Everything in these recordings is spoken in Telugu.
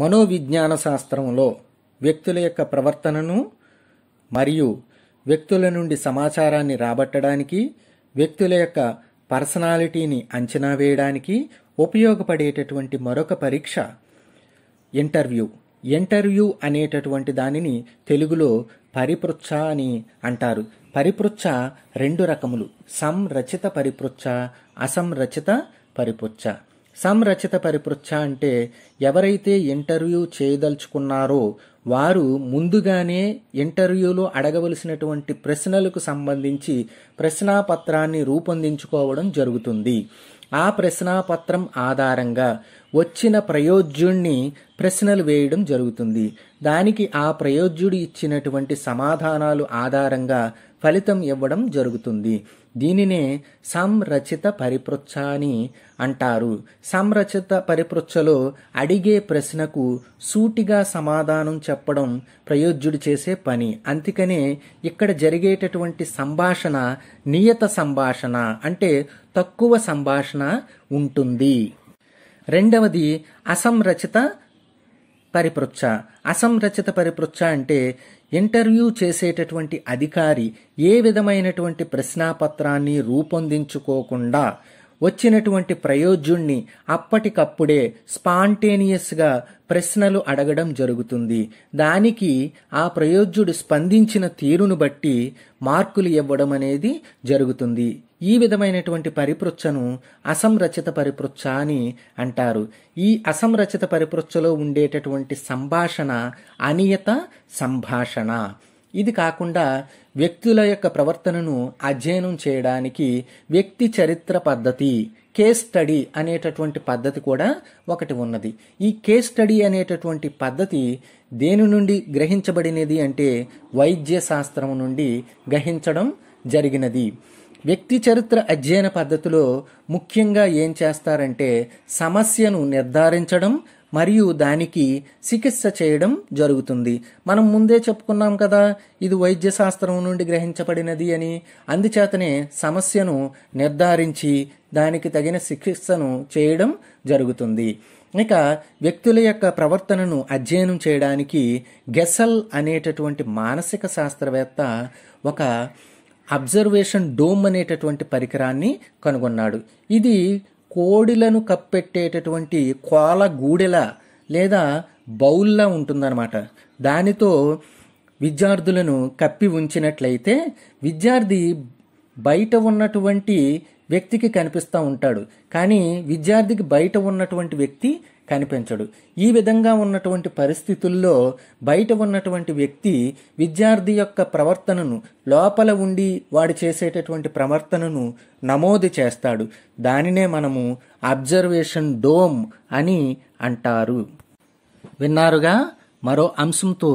మనోవిజ్ఞాన శాస్త్రంలో వ్యక్తుల యొక్క ప్రవర్తనను మరియు వ్యక్తుల నుండి సమాచారాన్ని రాబట్టడానికి వ్యక్తుల యొక్క పర్సనాలిటీని అంచనా వేయడానికి ఉపయోగపడేటటువంటి మరొక పరీక్ష ఇంటర్వ్యూ ఇంటర్వ్యూ అనేటటువంటి దానిని తెలుగులో పరిపృచ్ఛ అని అంటారు పరిపృచ్ఛ రెండు రకములు సంరచిత పరిపృచ్ఛ అసంరచిత పరిపృచ్ఛ సంరచిత పరిపృచ్ఛ అంటే ఎవరైతే ఇంటర్వ్యూ చేయదలుచుకున్నారో వారు ముందుగానే ఇంటర్వ్యూలో అడగవలసినటువంటి ప్రశ్నలకు సంబంధించి ప్రశ్నాపత్రాన్ని రూపొందించుకోవడం జరుగుతుంది ఆ ప్రశ్నాపత్రం ఆధారంగా వచ్చిన ప్రయోజ్యుణ్ణి ప్రశ్నలు వేయడం జరుగుతుంది దానికి ఆ ప్రయోజ్యుడు ఇచ్చినటువంటి సమాధానాలు ఆధారంగా ఫలితం ఇవ్వడం జరుగుతుంది దీనినే సంరచిత పరిపృచ్ఛ అని అంటారు సంరచిత పరిపృచ్ఛలో అడిగే ప్రశ్నకు సూటిగా సమాధానం చెప్పడం ప్రయోజ్యుడు చేసే పని అందుకనే ఇక్కడ జరిగేటటువంటి సంభాషణ నియత సంభాషణ అంటే తక్కువ సంభాషణ ఉంటుంది రెండవది అసంరచిత పరిపృచ్ఛ అసంరచిత పరిపృచ్ఛ అంటే ఇంటర్వ్యూ చేసేటటువంటి అధికారి ఏ విధమైనటువంటి ప్రశ్నాపత్రాన్ని రూపొందించుకోకుండా వచ్చినటువంటి ప్రయోజ్యుణ్ణి అప్పటికప్పుడే స్పాంటేనియస్గా ప్రశ్నలు అడగడం జరుగుతుంది దానికి ఆ ప్రయోజ్యుడు స్పందించిన తీరును బట్టి మార్కులు ఇవ్వడం అనేది జరుగుతుంది ఈ విధమైనటువంటి పరిపృచ్ఛను అసంరచిత పరిపృచ్ఛ అని అంటారు ఈ అసంరచిత పరిపృచ్ఛలో ఉండేటటువంటి సంభాషణ అనియత సంభాషణ ఇది కాకుండా వ్యక్తుల యొక్క ప్రవర్తనను అధ్యయనం చేయడానికి వ్యక్తి చరిత్ర పద్ధతి కేస్ స్టడీ అనేటటువంటి పద్ధతి కూడా ఒకటి ఉన్నది ఈ కేస్ స్టడీ అనేటటువంటి పద్ధతి దేని నుండి గ్రహించబడినది అంటే వైద్య శాస్త్రం నుండి గ్రహించడం జరిగినది వ్యక్తి చరిత్ర అధ్యయన పద్ధతిలో ముఖ్యంగా ఏం చేస్తారంటే సమస్యను నిర్ధారించడం మరియు దానికి చికిత్స చేయడం జరుగుతుంది మనం ముందే చెప్పుకున్నాం కదా ఇది వైద్య శాస్త్రం నుండి గ్రహించబడినది అని అందుచేతనే సమస్యను నిర్ధారించి దానికి తగిన చికిత్సను చేయడం జరుగుతుంది ఇక వ్యక్తుల యొక్క ప్రవర్తనను అధ్యయనం చేయడానికి గెసల్ అనేటటువంటి మానసిక శాస్త్రవేత్త ఒక అబ్జర్వేషన్ డోమ్ అనేటటువంటి పరికరాన్ని కనుగొన్నాడు ఇది కోడిలను కప్పెట్టేటటువంటి కోల గూడెల లేదా బౌల్లా ఉంటుందన్నమాట దానితో విద్యార్థులను కప్పి ఉంచినట్లయితే విద్యార్థి బయట ఉన్నటువంటి వ్యక్తికి కనిపిస్తూ ఉంటాడు కానీ విద్యార్థికి బయట ఉన్నటువంటి వ్యక్తి కనిపించడు ఈ విధంగా ఉన్నటువంటి పరిస్థితుల్లో బయట ఉన్నటువంటి వ్యక్తి విద్యార్థి యొక్క ప్రవర్తనను లోపల ఉండి వాడు చేసేటటువంటి ప్రవర్తనను నమోదు చేస్తాడు దానినే మనము అబ్జర్వేషన్ డోమ్ అని అంటారు విన్నారుగా మరో అంశంతో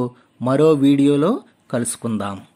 మరో వీడియోలో కలుసుకుందాం